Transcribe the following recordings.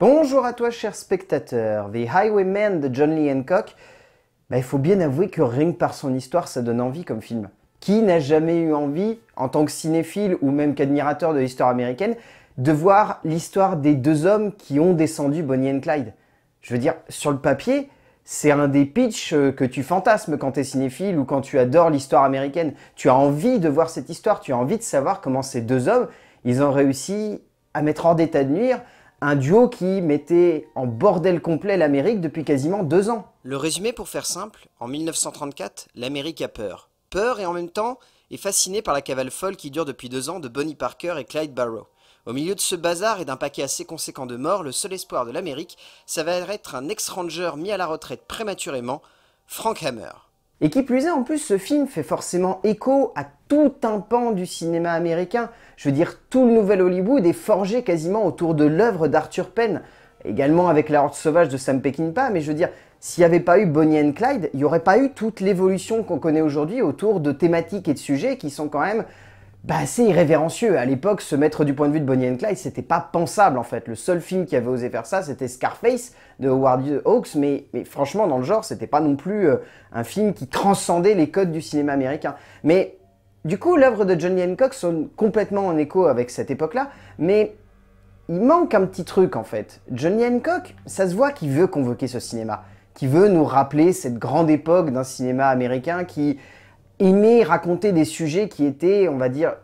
Bonjour à toi, cher spectateur. The Highwayman de John Lee Hancock. Bah, il faut bien avouer que rien que par son histoire, ça donne envie comme film. Qui n'a jamais eu envie, en tant que cinéphile ou même qu'admirateur de l'histoire américaine, de voir l'histoire des deux hommes qui ont descendu Bonnie et Clyde Je veux dire, sur le papier, c'est un des pitchs euh, que tu fantasmes quand t'es cinéphile ou quand tu adores l'histoire américaine. Tu as envie de voir cette histoire, tu as envie de savoir comment ces deux hommes, ils ont réussi à mettre hors d'état de nuire un duo qui mettait en bordel complet l'Amérique depuis quasiment deux ans. Le résumé pour faire simple, en 1934, l'Amérique a peur. Peur et en même temps est fascinée par la cavale folle qui dure depuis deux ans de Bonnie Parker et Clyde Barrow. Au milieu de ce bazar et d'un paquet assez conséquent de morts, le seul espoir de l'Amérique, ça va être un ex-ranger mis à la retraite prématurément, Frank Hammer. Et qui plus est, en plus, ce film fait forcément écho à tout un pan du cinéma américain. Je veux dire, tout le nouvel Hollywood est forgé quasiment autour de l'œuvre d'Arthur Penn, également avec La Horde Sauvage de Sam Peckinpah, mais je veux dire, s'il n'y avait pas eu Bonnie and Clyde, il n'y aurait pas eu toute l'évolution qu'on connaît aujourd'hui autour de thématiques et de sujets qui sont quand même bah, c'est irrévérencieux. À l'époque, se mettre du point de vue de Bonnie and Clyde, c'était pas pensable en fait. Le seul film qui avait osé faire ça, c'était Scarface de Howard Hawks, mais, franchement, dans le genre, c'était pas non plus euh, un film qui transcendait les codes du cinéma américain. Mais du coup, l'œuvre de Johnny Hancock sonne complètement en écho avec cette époque-là, mais il manque un petit truc en fait. Johnny Hancock, ça se voit qu'il veut convoquer ce cinéma, qui veut nous rappeler cette grande époque d'un cinéma américain qui aimer raconter des sujets qui étaient, on va dire,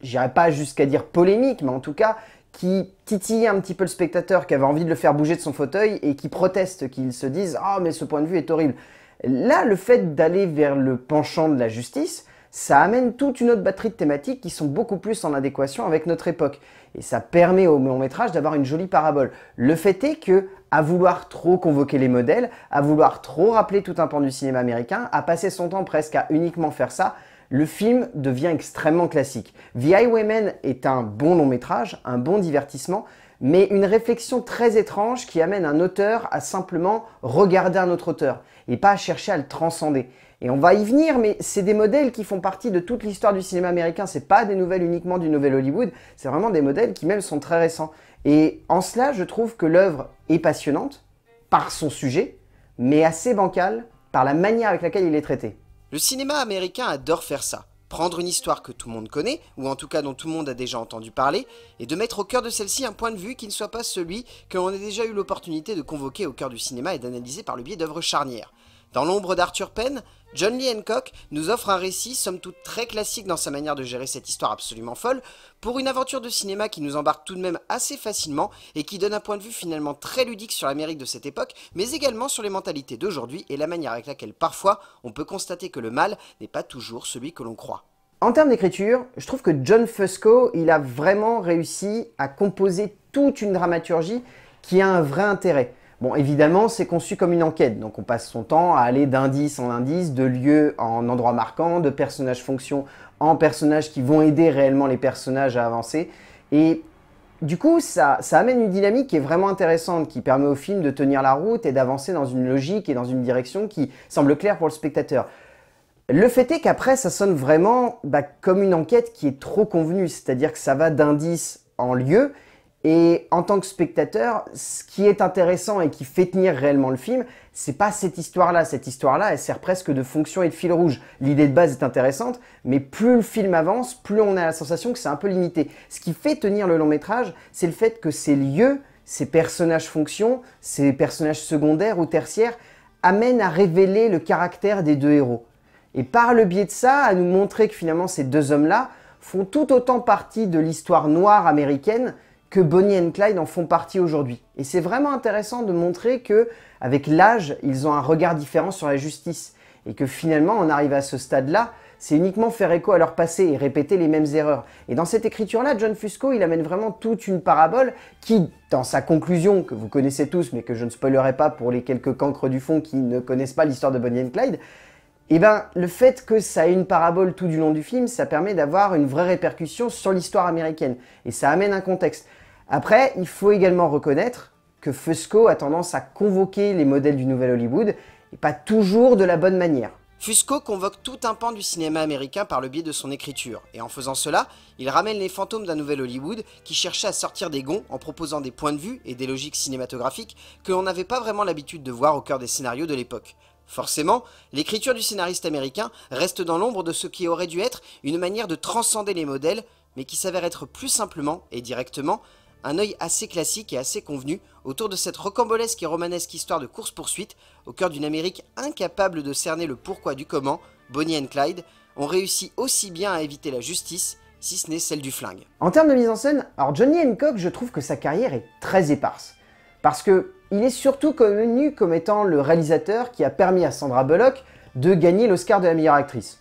j'irai pas jusqu'à dire polémiques, mais en tout cas, qui titillaient un petit peu le spectateur, qui avait envie de le faire bouger de son fauteuil et qui proteste, qu'ils se disent Ah, mais ce point de vue est horrible. Là, le fait d'aller vers le penchant de la justice, ça amène toute une autre batterie de thématiques qui sont beaucoup plus en adéquation avec notre époque. Et ça permet au long métrage d'avoir une jolie parabole. Le fait est que, à vouloir trop convoquer les modèles, à vouloir trop rappeler tout un pan du cinéma américain, à passer son temps presque à uniquement faire ça, le film devient extrêmement classique. The Highwaymen est un bon long métrage, un bon divertissement, mais une réflexion très étrange qui amène un auteur à simplement regarder un autre auteur et pas à chercher à le transcender. Et on va y venir, mais c'est des modèles qui font partie de toute l'histoire du cinéma américain. C'est pas des nouvelles uniquement du nouvel Hollywood, c'est vraiment des modèles qui même sont très récents. Et en cela, je trouve que l'œuvre est passionnante par son sujet, mais assez bancale par la manière avec laquelle il est traité. Le cinéma américain adore faire ça. Prendre une histoire que tout le monde connaît, ou en tout cas dont tout le monde a déjà entendu parler, et de mettre au cœur de celle-ci un point de vue qui ne soit pas celui que l'on a déjà eu l'opportunité de convoquer au cœur du cinéma et d'analyser par le biais d'œuvres charnières. Dans l'ombre d'Arthur Penn, John Lee Hancock nous offre un récit, somme toute très classique dans sa manière de gérer cette histoire absolument folle, pour une aventure de cinéma qui nous embarque tout de même assez facilement et qui donne un point de vue finalement très ludique sur l'Amérique de cette époque, mais également sur les mentalités d'aujourd'hui et la manière avec laquelle parfois on peut constater que le mal n'est pas toujours celui que l'on croit. En termes d'écriture, je trouve que John Fusco, il a vraiment réussi à composer toute une dramaturgie qui a un vrai intérêt. Bon, évidemment, c'est conçu comme une enquête, donc on passe son temps à aller d'indice en indice, de lieu en endroit marquant, de personnage fonction en personnages qui vont aider réellement les personnages à avancer. Et du coup, ça, amène une dynamique qui est vraiment intéressante, qui permet au film de tenir la route et d'avancer dans une logique et dans une direction qui semble claire pour le spectateur. Le fait est qu'après, ça sonne vraiment bah, comme une enquête qui est trop convenue, c'est-à-dire que ça va d'indice en lieu, et en tant que spectateur, ce qui est intéressant et qui fait tenir réellement le film, c'est pas cette histoire-là. Cette histoire-là, elle sert presque de fonction et de fil rouge. L'idée de base est intéressante, mais plus le film avance, plus on a la sensation que c'est un peu limité. Ce qui fait tenir le long métrage, c'est le fait que ces lieux, ces personnages fonctions, ces personnages secondaires ou tertiaires, amènent à révéler le caractère des deux héros. Et par le biais de ça, à nous montrer que finalement ces deux hommes-là font tout autant partie de l'histoire noire américaine que Bonnie and Clyde en font partie aujourd'hui. Et c'est vraiment intéressant de montrer que, avec l'âge, ils ont un regard différent sur la justice. Et que finalement, on arrive à ce stade-là, c'est uniquement faire écho à leur passé et répéter les mêmes erreurs. Et dans cette écriture-là, John Fusco, il amène vraiment toute une parabole qui, dans sa conclusion, que vous connaissez tous, mais que je ne spoilerai pas pour les quelques cancres du fond qui ne connaissent pas l'histoire de Bonnie and Clyde, eh ben, le fait que ça ait une parabole tout du long du film, ça permet d'avoir une vraie répercussion sur l'histoire américaine. Et ça amène un contexte. Après, il faut également reconnaître que Fusco a tendance à convoquer les modèles du nouvel Hollywood, et pas toujours de la bonne manière. Fusco convoque tout un pan du cinéma américain par le biais de son écriture, et en faisant cela, il ramène les fantômes d'un nouvel Hollywood qui cherchait à sortir des gonds en proposant des points de vue et des logiques cinématographiques que l'on n'avait pas vraiment l'habitude de voir au cœur des scénarios de l'époque. Forcément, l'écriture du scénariste américain reste dans l'ombre de ce qui aurait dû être une manière de transcender les modèles, mais qui s'avère être plus simplement et directement un œil assez classique et assez convenu autour de cette rocambolesque et romanesque histoire de course-poursuite, au cœur d'une Amérique incapable de cerner le pourquoi du comment, Bonnie et Clyde ont réussi aussi bien à éviter la justice, si ce n'est celle du flingue. En termes de mise en scène, alors Johnny Hancock, je trouve que sa carrière est très éparse. Parce que il est surtout connu comme étant le réalisateur qui a permis à Sandra Bullock de gagner l'Oscar de la meilleure actrice.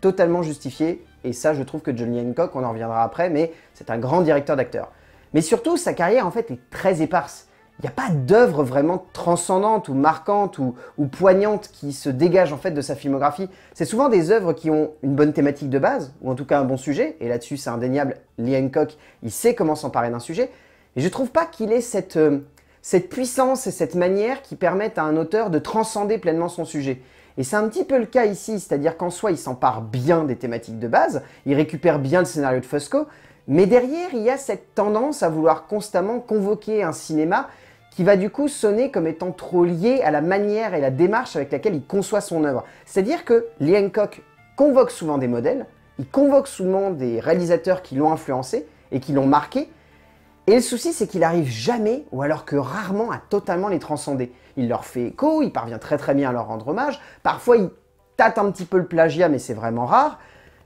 Totalement justifié, et ça je trouve que Johnny Hancock, on en reviendra après, mais c'est un grand directeur d'acteurs. Mais surtout, sa carrière en fait est très éparse. Il n'y a pas d'œuvre vraiment transcendante ou marquante ou, ou, poignante qui se dégage en fait de sa filmographie. C'est souvent des œuvres qui ont une bonne thématique de base, ou en tout cas un bon sujet, et là-dessus c'est indéniable, Lee Hancock, il sait comment s'emparer d'un sujet, et je ne trouve pas qu'il ait euh, cette, puissance et cette manière qui permettent à un auteur de transcender pleinement son sujet. Et c'est un petit peu le cas ici, c'est-à-dire qu'en soi, il s'empare bien des thématiques de base, il récupère bien le scénario de Fosco, mais derrière, il y a cette tendance à vouloir constamment convoquer un cinéma qui va du coup sonner comme étant trop lié à la manière et la démarche avec laquelle il conçoit son œuvre. C'est-à-dire que Lee Hancock convoque souvent des modèles, il convoque souvent des réalisateurs qui l'ont influencé et qui l'ont marqué, et le souci c'est qu'il arrive jamais, ou alors que rarement, à totalement les transcender. Il leur fait écho, il parvient très très bien à leur rendre hommage, parfois il tâte un petit peu le plagiat mais c'est vraiment rare,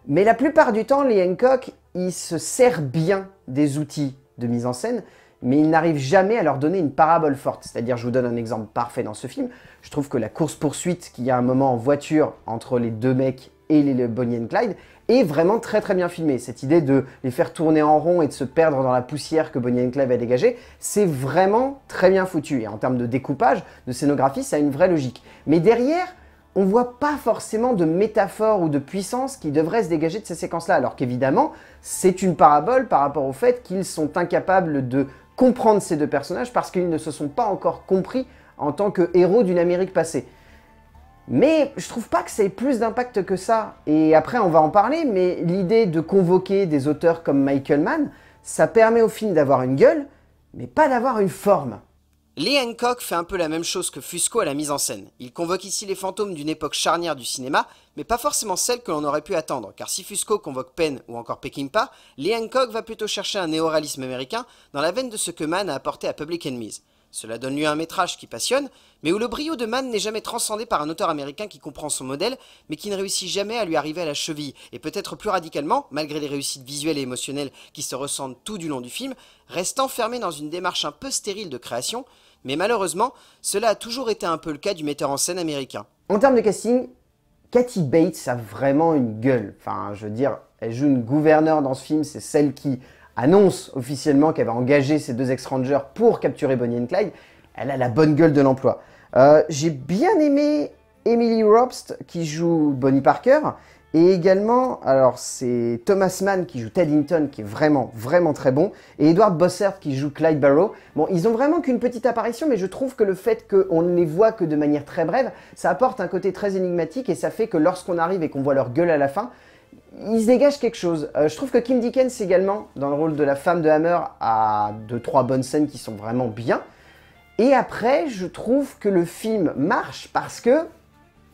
mais la plupart du temps, Lee Hancock il se sert bien des outils de mise en scène, mais il n'arrive jamais à leur donner une parabole forte. C'est-à-dire, je vous donne un exemple parfait dans ce film, je trouve que la course-poursuite qu'il y a un moment en voiture entre les deux mecs et les Bonnie and Clyde est vraiment très très bien filmée. Cette idée de les faire tourner en rond et de se perdre dans la poussière que Bonnie and Clyde a dégagée, c'est vraiment très bien foutu. Et en termes de découpage, de scénographie, ça a une vraie logique. Mais derrière, on voit pas forcément de métaphore ou de puissance qui devrait se dégager de ces séquences-là. Alors qu'évidemment, c'est une parabole par rapport au fait qu'ils sont incapables de comprendre ces deux personnages parce qu'ils ne se sont pas encore compris en tant que héros d'une Amérique passée. Mais je trouve pas que ça ait plus d'impact que ça. Et après, on va en parler, mais l'idée de convoquer des auteurs comme Michael Mann, ça permet au film d'avoir une gueule, mais pas d'avoir une forme. Lee Hancock fait un peu la même chose que Fusco à la mise en scène. Il convoque ici les fantômes d'une époque charnière du cinéma, mais pas forcément celle que l'on aurait pu attendre, car si Fusco convoque Penn ou encore Peckinpah, Lee Hancock va plutôt chercher un néoralisme américain dans la veine de ce que Mann a apporté à Public Enemies. Cela donne lieu à un métrage qui passionne, mais où le brio de Mann n'est jamais transcendé par un auteur américain qui comprend son modèle, mais qui ne réussit jamais à lui arriver à la cheville, et peut-être plus radicalement, malgré les réussites visuelles et émotionnelles qui se ressentent tout du long du film, reste enfermé dans une démarche un peu stérile de création, mais malheureusement, cela a toujours été un peu le cas du metteur en scène américain. En termes de casting, Cathy Bates a vraiment une gueule. Enfin, je veux dire, elle joue une gouverneur dans ce film, c'est celle qui annonce officiellement qu'elle va engager ses deux ex-rangers pour capturer Bonnie and Clyde, elle a la bonne gueule de l'emploi. Euh, j'ai bien aimé Emily Robst qui joue Bonnie Parker. Et également, alors c'est Thomas Mann qui joue Teddington, qui est vraiment, vraiment très bon, et Edward Bossert qui joue Clyde Barrow. Bon, ils ont vraiment qu'une petite apparition, mais je trouve que le fait qu'on ne les voit que de manière très brève, ça apporte un côté très énigmatique, et ça fait que lorsqu'on arrive et qu'on voit leur gueule à la fin, il se dégage quelque chose. Euh, je trouve que Kim Dickens également, dans le rôle de la femme de Hammer, a deux, trois bonnes scènes qui sont vraiment bien. Et après, je trouve que le film marche parce que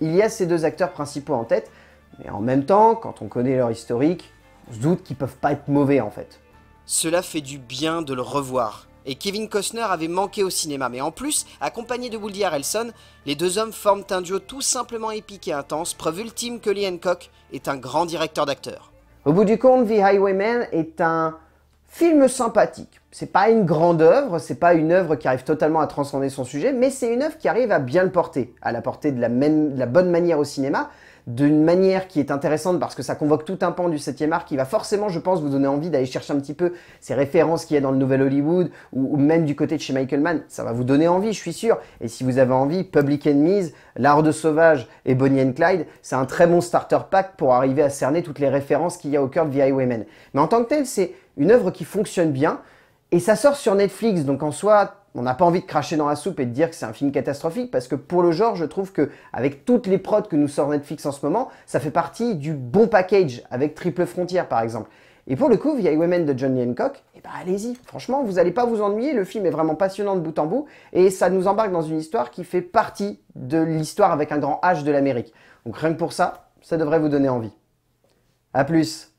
il y a ces deux acteurs principaux en tête. Mais en même temps, quand on connaît leur historique, on se doute qu'ils peuvent pas être mauvais en fait. Cela fait du bien de le revoir et Kevin Costner avait manqué au cinéma. Mais en plus, accompagné de Woody Harrelson, les deux hommes forment un duo tout simplement épique et intense, preuve ultime que Lee Hancock est un grand directeur d'acteur. Au bout du compte, The Highwayman est un film sympathique. C'est pas une grande œuvre, c'est pas une œuvre qui arrive totalement à transcender son sujet, mais c'est une œuvre qui arrive à bien le porter, à la porter de la bonne manière au cinéma, d'une manière qui est intéressante parce que ça convoque tout un pan du 7e art qui va forcément, je pense, vous donner envie d'aller chercher un petit peu ces références qu'il y a dans le nouvel Hollywood ou, même du côté de chez Michael Mann. Ça va vous donner envie, je suis sûr. Et si vous avez envie, Public Enemies, L'Art de Sauvage et Bonnie and Clyde, c'est un très bon starter pack pour arriver à cerner toutes les références qu'il y a au cœur de The Highwaymen. Mais en tant que tel, c'est une œuvre qui fonctionne bien et ça sort sur Netflix, donc en soi, on n'a pas envie de cracher dans la soupe et de dire que c'est un film catastrophique parce que pour le genre, je trouve que avec toutes les prods que nous sort Netflix en ce moment, ça fait partie du bon package avec Triple Frontière par exemple. Et pour le coup, View Women de Johnny Hancock, et eh ben allez-y. Franchement, vous n'allez pas vous ennuyer. Le film est vraiment passionnant de bout en bout et ça nous embarque dans une histoire qui fait partie de l'histoire avec un grand H de l'Amérique. Donc rien que pour ça, ça devrait vous donner envie. A plus.